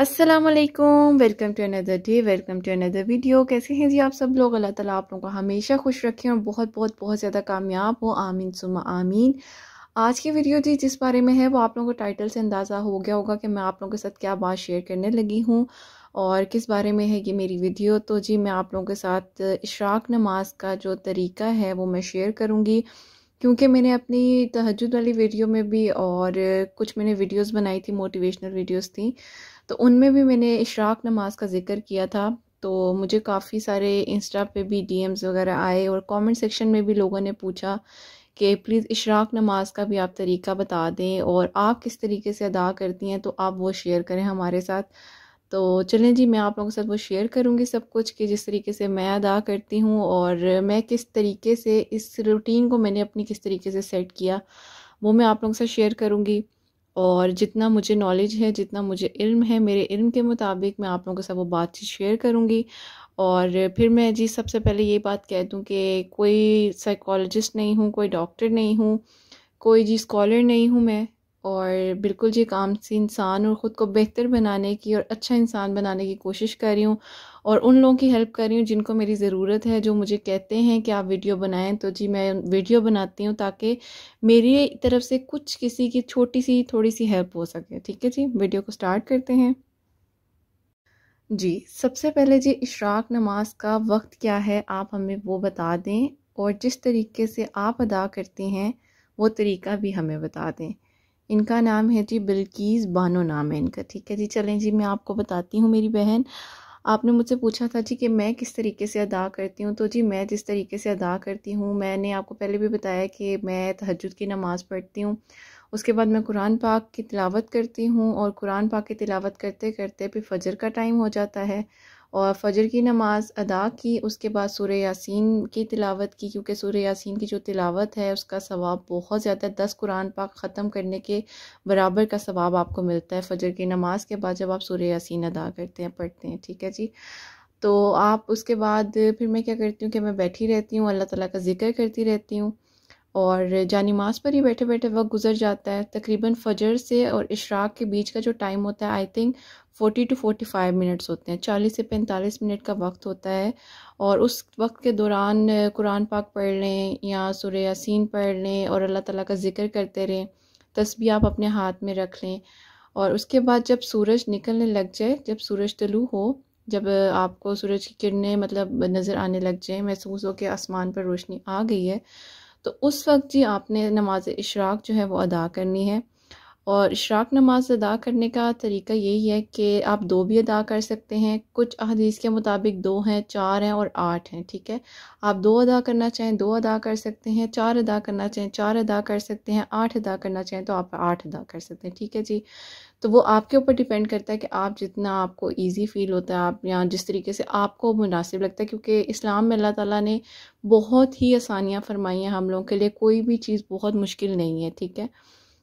अस्सलाम वालेकुम welcome to another day welcome to another video कैसे हैं जी आप सब लोग अल्लाह ताला आप लोगों को हमेशा खुश रखें और बहुत बहुत बहुत ज़्यादा कामयाब हो आमीन सुम आमीन आज की वीडियो जी जिस बारे में है वो आप लोगों को टाइटल से अंदाज़ा हो गया होगा कि मैं आप लोगों के साथ क्या बात शेयर करने लगी हूँ और किस बारे में है ये मेरी वीडियो तो जी मैं आप लोगों के साथ इशराक नमाज का जो तरीका है वो मैं शेयर करूँगी क्योंकि मैंने अपनी तहजद वाली वीडियो में भी और कुछ मैंने वीडियोस बनाई थी मोटिवेशनल वीडियोस थी तो उनमें भी मैंने इशराक नमाज का ज़िक्र किया था तो मुझे काफ़ी सारे इंस्टा पे भी डीएम्स वगैरह आए और कमेंट सेक्शन में भी लोगों ने पूछा कि प्लीज़ इशराक नमाज का भी आप तरीका बता दें और आप किस तरीके से अदा करती हैं तो आप वो शेयर करें हमारे साथ तो चलें जी मैं आप लोगों के साथ वो शेयर करूँगी सब कुछ कि जिस तरीके से मैं अदा करती हूँ और मैं किस तरीके से इस रूटीन को मैंने अपनी किस तरीके से सेट किया वो मैं आप लोगों के साथ शेयर करूँगी और जितना मुझे नॉलेज है जितना मुझे इल्म है मेरे इल्म के मुताबिक मैं आप लोगों के साथ वो बातचीत शेयर करूँगी और फिर मैं जी सबसे पहले ये बात कह दूँ कि कोई साइकोलॉजिस्ट नहीं हूँ कोई डॉक्टर नहीं हूँ कोई जी स्कॉलर नहीं हूँ मैं और बिल्कुल जी काम सी इंसान और ख़ुद को बेहतर बनाने की और अच्छा इंसान बनाने की कोशिश कर रही हूँ और उन लोगों की हेल्प कर रही हूँ जिनको मेरी ज़रूरत है जो मुझे कहते हैं कि आप वीडियो बनाएं तो जी मैं वीडियो बनाती हूँ ताकि मेरी तरफ से कुछ किसी की छोटी सी थोड़ी सी हेल्प हो सके ठीक है जी वीडियो को स्टार्ट करते हैं जी सबसे पहले जी इशराक नमाज का वक्त क्या है आप हमें वो बता दें और जिस तरीके से आप अदा करती हैं वो तरीका भी हमें बता दें इनका नाम है जी बिल्कीज़ बानो नाम है इनका ठीक है जी चलें जी मैं आपको बताती हूँ मेरी बहन आपने मुझसे पूछा था जी कि मैं किस तरीके से अदा करती हूँ तो जी मैं जिस तरीके से अदा करती हूँ मैंने आपको पहले भी बताया कि मैं तहजद की नमाज़ पढ़ती हूँ उसके बाद मैं कुरान पाक की तिलावत करती हूँ और कुरान पाक की तिलावत करते करते फिर फजर का टाइम हो जाता है और फजर की नमाज़ अदा की उसके बाद सूर्य यासीन की तिलावत की क्योंकि सूर्य यासीन की जो तिलावत है उसका सवाब बहुत ज़्यादा है दस कुरान पाक ख़त्म करने के बराबर का सवाब आपको मिलता है फजर की नमाज़ के बाद जब आप सूर्य यासीन अदा करते हैं पढ़ते हैं ठीक है जी तो आप उसके बाद फिर मैं क्या करती हूँ कि मैं बैठी रहती हूँ अल्लाह ताला का जिक्र करती रहती हूँ और जा नमाज़ पर ही बैठे बैठे वक्त गुजर जाता है तकरीबन फजर से और इशराक के बीच का जो टाइम होता है I think forty two forty five minutes होते हैं चालीस से पैंतालीस मिनट का वक्त होता है और उस वक्त के दौरान कुरान पाक पढ़ लें या सुर यासीन पढ़ लें और अल्लाह ताला का ज़िक्र करते रहें तस्बी आप अपने हाथ में रख लें और उसके बाद जब सूरज निकलने लग जाए जब सूरज तलू हो जब आपको सूरज की किरणें मतलब नज़र आने लग जाए महसूस हो कि आसमान पर रोशनी आ गई है तो उस वक्त जी आपने नमाज इशराक जो है वो अदा करनी है और इशराक नमाज अदा करने का तरीका यही है कि आप दो भी अदा कर सकते हैं कुछ अहदीस के मुताबिक दो हैं चार हैं और आठ हैं ठीक है आप दो अदा करना चाहें दो अदा कर सकते हैं चार अदा करना चाहें चार अदा कर सकते हैं आठ अदा करना चाहें तो आप आठ अदा कर सकते हैं ठीक है जी तो वो आपके ऊपर डिपेंड करता है कि आप जितना आपको ईजी फील होता है आप या जिस तरीके से आपको मुनासिब लगता है क्योंकि इस्लाम में अल्लाह ताली ने बहुत ही आसानियाँ फरमाई हैं हम लोगों के लिए कोई भी चीज़ बहुत मुश्किल नहीं है ठीक है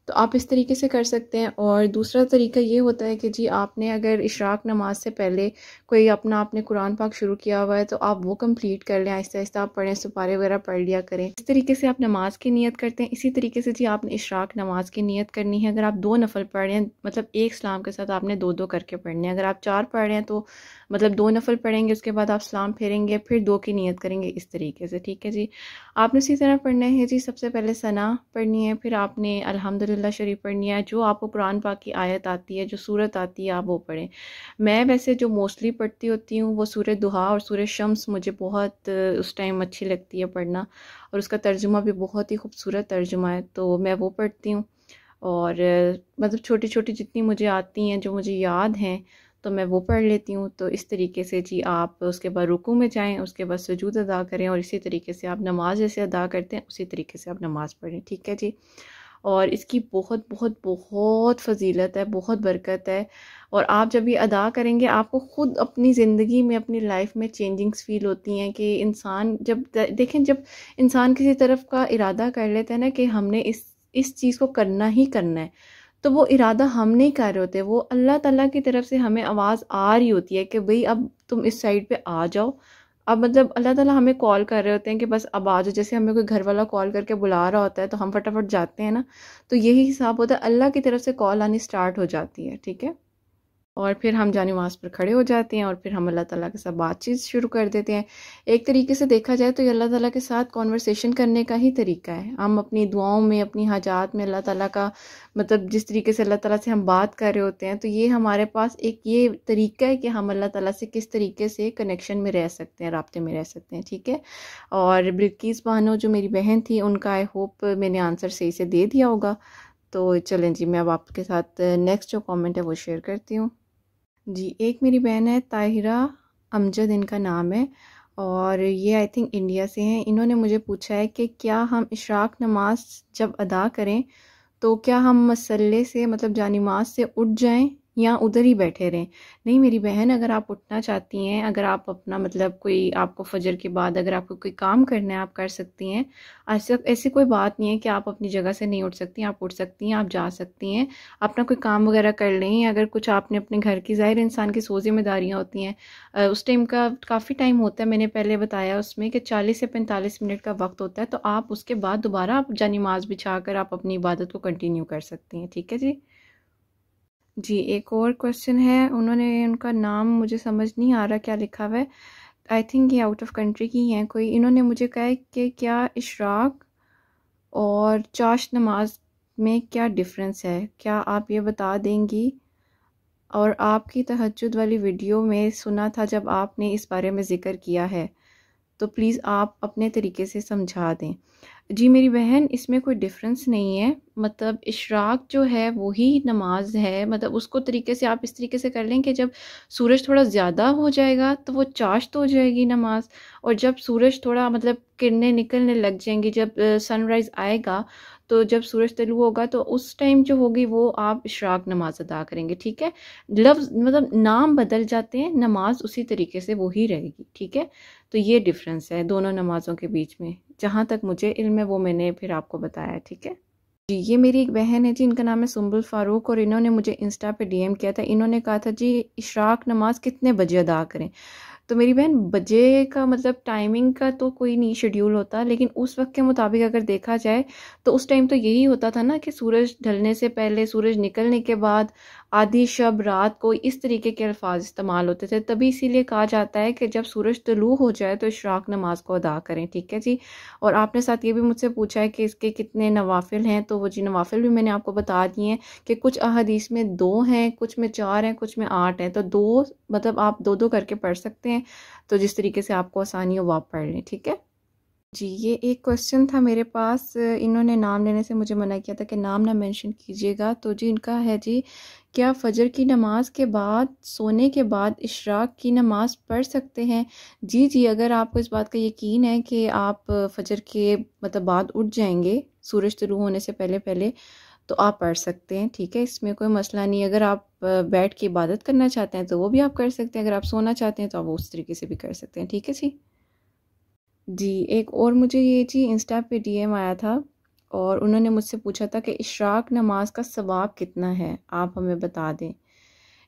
तो आप इस तरीके से कर सकते हैं और दूसरा तरीका ये होता है कि जी आपने अगर इशराक नमाज से पहले कोई अपना आपने कुरान पाक शुरू किया हुआ है तो आप वो कंप्लीट कर लें आहिस्ता आहिस्ता आप पढ़ें सुपारे वगैरह पढ़ लिया करें इस तरीके से आप नमाज की नीयत करते हैं इसी तरीके से जी आपने इशराक नमाज की नीयत करनी है अगर आप दो नफल पढ़ रहे हैं मतलब एक सलाम के साथ आपने दो दो करके पढ़ने हैं अगर आप चार पढ़ रहे हैं तो मतलब दो नफल पढ़ेंगे उसके बाद आप सलाम फेरेंगे फिर दो की नीयत करेंगे इस तरीके से ठीक है जी आपने इसी तरह पढ़ना है जी सबसे पहले सना पढ़नी है फिर आपने अल्हम्दुलिल्लाह शरीफ पढ़नी है जो आपको कुरान पाक की आयत आती है जो सूरत आती है आप वो पढ़ें मैं वैसे जो मोस्टली पढ़ती होती हूँ वो सूर्य दुहा और सूर्य शम्स मुझे बहुत उस टाइम अच्छी लगती है पढ़ना और उसका तर्जुमा भी बहुत ही खूबसूरत तर्जुमा है तो मैं वो पढ़ती हूँ और मतलब छोटी छोटी जितनी मुझे आती हैं जो मुझे याद हैं तो मैं वो पढ़ लेती हूँ तो इस तरीके से जी आप उसके बाद रुकू में जाएँ उसके बाद सजूद अदा करें और इसी तरीके से आप नमाज जैसे अदा करते हैं उसी तरीके से आप नमाज़ पढ़ें ठीक है जी और इसकी बहुत बहुत बहुत फजीलत है बहुत बरकत है और आप जब ये अदा करेंगे आपको ख़ुद अपनी ज़िंदगी में अपनी लाइफ में चेंजिंग्स फील होती हैं कि इंसान जब देखें जब इंसान किसी तरफ का इरादा कर लेता है ना कि हमने इस इस चीज़ को करना ही करना है तो वो इरादा हम नहीं कर रहे होते वो अल्लाह ताला की तरफ से हमें आवाज़ आ रही होती है कि भाई अब तुम इस साइड पे आ जाओ अब मतलब अल्लाह ताला हमें कॉल कर रहे होते हैं कि बस अब आ जाओ जैसे हमें कोई घर वाला कॉल करके बुला रहा होता है तो हम फटाफट जाते हैं ना तो यही हिसाब होता है अल्लाह की तरफ से कॉल आनी स्टार्ट हो जाती है ठीक है और फिर हम जाने वहाँ पर खड़े हो जाते हैं और फिर हम अल्लाह ताला के साथ बातचीत शुरू कर देते हैं एक तरीके से देखा जाए तो ये अल्लाह ताला के साथ कॉन्वर्सेशन करने का ही तरीका है हम अपनी दुआओं में अपनी हाजात में अल्लाह ताला का मतलब जिस तरीके से अल्लाह ताला से हम बात कर रहे होते हैं तो ये हमारे पास एक ये तरीका है कि हम अल्लाह ताला से किस तरीके से कनेक्शन में रह सकते हैं रबते में रह सकते हैं ठीक है और बिल्किस बहनों जो मेरी बहन थी उनका आई होप मैंने आंसर सही से दे दिया होगा तो चलें जी मैं अब आपके साथ नेक्स्ट जो कमेंट है वो शेयर करती हूँ जी एक मेरी बहन है ताहिरा अमजद इनका नाम है और ये आई थिंक इंडिया से हैं इन्होंने मुझे पूछा है कि क्या हम इशराक नमाज जब अदा करें तो क्या हम मसल्ले से मतलब जानी से उठ जाएं या उधर ही बैठे रहें नहीं मेरी बहन अगर आप उठना चाहती हैं अगर आप अपना मतलब कोई आपको फजर के बाद अगर आपको कोई काम करना है आप कर सकती हैं ऐसे ऐसी कोई बात नहीं है कि आप अपनी जगह से नहीं उठ सकती आप उठ सकती हैं आप जा सकती हैं अपना कोई काम वगैरह कर लें अगर कुछ आपने अपने घर की ज़ाहिर इंसान की सो जिम्मेदारियाँ होती हैं उस टाइम का काफ़ी टाइम होता है मैंने पहले बताया उसमें कि चालीस से पैंतालीस मिनट का वक्त होता है तो आप उसके बाद दोबारा आप माज बिछा कर आप अपनी इबादत को कंटिन्यू कर सकती हैं ठीक है जी जी एक और क्वेश्चन है उन्होंने उनका नाम मुझे समझ नहीं आ रहा क्या लिखा हुआ है आई थिंक ये आउट ऑफ कंट्री की हैं कोई इन्होंने मुझे कहा है कि क्या इशराक और चाश नमाज में क्या डिफरेंस है क्या आप ये बता देंगी और आपकी तहजद वाली वीडियो में सुना था जब आपने इस बारे में ज़िक्र किया है तो प्लीज़ आप अपने तरीके से समझा दें जी मेरी बहन इसमें कोई डिफरेंस नहीं है मतलब इशराक जो है वही नमाज है मतलब उसको तरीके से आप इस तरीके से कर लें कि जब सूरज थोड़ा ज़्यादा हो जाएगा तो वो चाश्त हो जाएगी नमाज और जब सूरज थोड़ा मतलब किरने निकलने लग जाएंगी जब सनराइज़ आएगा तो जब सूरज तलु होगा तो उस टाइम जो होगी वो आप इशराक नमाज अदा करेंगे ठीक है लफ्ज़ मतलब नाम बदल जाते हैं नमाज उसी तरीके से वही रहेगी ठीक है तो ये डिफरेंस है दोनों नमाज़ों के बीच में जहाँ तक मुझे इल्म है वो मैंने फिर आपको बताया ठीक है जी ये मेरी एक बहन है जी इनका नाम है सुम्बुल फ़ारूक और इन्होंने मुझे इंस्टा पे डीएम किया था इन्होंने कहा था जी इशराक नमाज़ कितने बजे अदा करें तो मेरी बहन बजे का मतलब टाइमिंग का तो कोई नहीं शेड्यूल होता लेकिन उस वक्त के मुताबिक अगर देखा जाए तो उस टाइम तो यही होता था ना कि सूरज ढलने से पहले सूरज निकलने के बाद आधी शब रात को इस तरीके के अल्फाज इस्तेमाल होते थे तभी इसीलिए कहा जाता है कि जब सूरज तलू हो जाए तो इशराक नमाज को अदा करें ठीक है जी और आपने साथ ये भी मुझसे पूछा है कि इसके कितने नवाफिल हैं तो वो जी नवाफिल भी मैंने आपको बता दिए हैं कि कुछ अहदीस में दो हैं कुछ में चार हैं कुछ में आठ हैं तो दो मतलब आप दो दो करके पढ़ सकते हैं हैं तो जिस तरीके से आपको आसानी हो आप पढ़ लें ठीक है जी ये एक क्वेश्चन था मेरे पास इन्होंने नाम लेने से मुझे मना किया था कि नाम ना मेंशन कीजिएगा तो जी इनका है जी क्या फजर की नमाज़ के बाद सोने के बाद इशराक की नमाज़ पढ़ सकते हैं जी जी अगर आपको इस बात का यकीन है कि आप फजर के मतलब बाद उठ जाएंगे सूरज शुरू होने से पहले पहले तो आप पढ़ सकते हैं ठीक है इसमें कोई मसला नहीं अगर आप बैठ के इबादत करना चाहते हैं तो वो भी आप कर सकते हैं अगर आप सोना चाहते हैं तो आप उस तरीके से भी कर सकते हैं ठीक है जी जी एक और मुझे ये जी इंस्टा पे डीएम आया था और उन्होंने मुझसे पूछा था कि इशराक नमाज का सवाब कितना है आप हमें बता दें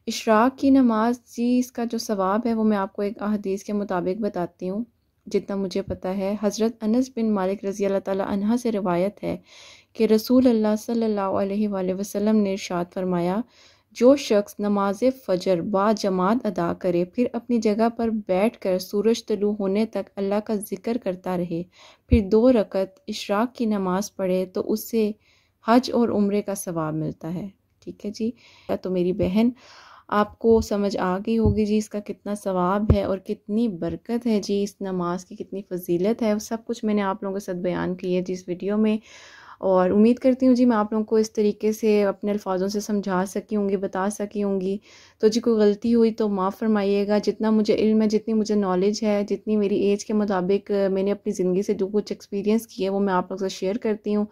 इशराक की नमाज जी इसका जो सवाब है वो मैं आपको एक अहदीस के मुताबिक बताती हूँ जितना मुझे पता है हज़रत अनस बिन मालिक रज़ी अल्लाह ताली से रिवायत है कि रसूल अल्लाह सल्लल्लाहु अलैहि वसल्लम ने इरशाद फरमाया जो शख्स नमाज फ़जर बाजमात अदा करे फिर अपनी जगह पर बैठ कर सूरज तलु होने तक अल्लाह का जिक्र करता रहे फिर दो रकत इशराक की नमाज पढ़े तो उससे हज और उम्र का सवाब मिलता है ठीक है जी या तो मेरी बहन आपको समझ आ गई होगी जी इसका कितना सवाब है और कितनी बरकत है जी इस नमाज की कितनी फजीलत है सब कुछ मैंने आप लोगों के साथ बयान किया है जी इस वीडियो में और उम्मीद करती हूँ जी मैं आप लोगों को इस तरीके से अपने अल्फाजों से समझा सकी होंगी बता सकी होंगी तो जी कोई गलती हुई तो माफ़ फरमाइएगा जितना मुझे इल्म है जितनी मुझे नॉलेज है जितनी मेरी एज के मुताबिक मैंने अपनी ज़िंदगी से जो कुछ एक्सपीरियंस किया है वो मैं आप लोग से शेयर करती हूँ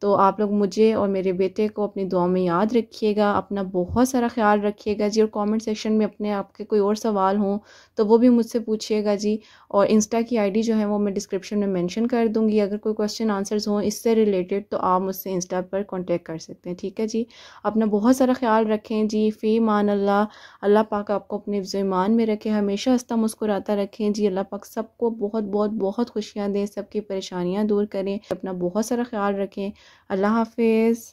तो आप लोग मुझे और मेरे बेटे को अपनी दुआ में याद रखिएगा अपना बहुत सारा ख्याल रखिएगा जी और कमेंट सेक्शन में अपने आपके कोई और सवाल हों तो वो भी मुझसे पूछिएगा जी और इंस्टा की आईडी जो है वो मैं डिस्क्रिप्शन में मेंशन कर दूंगी अगर कोई क्वेश्चन आंसर्स हों इससे रिलेटेड तो आप मुझसे इंस्टा पर कॉन्टेक्ट कर सकते हैं ठीक है जी अपना बहुत सारा ख्याल रखें जी फ़ी मान अल्लाह अल्लाह पाक आपको अपने ईमान में रखें हमेशा हंसता मुस्कुराता रखें जी अल्लाह पाक सबको बहुत बहुत बहुत खुशियाँ दें सबकी परेशानियाँ दूर करें अपना बहुत सारा ख्याल रखें अल्लाह हाफिज़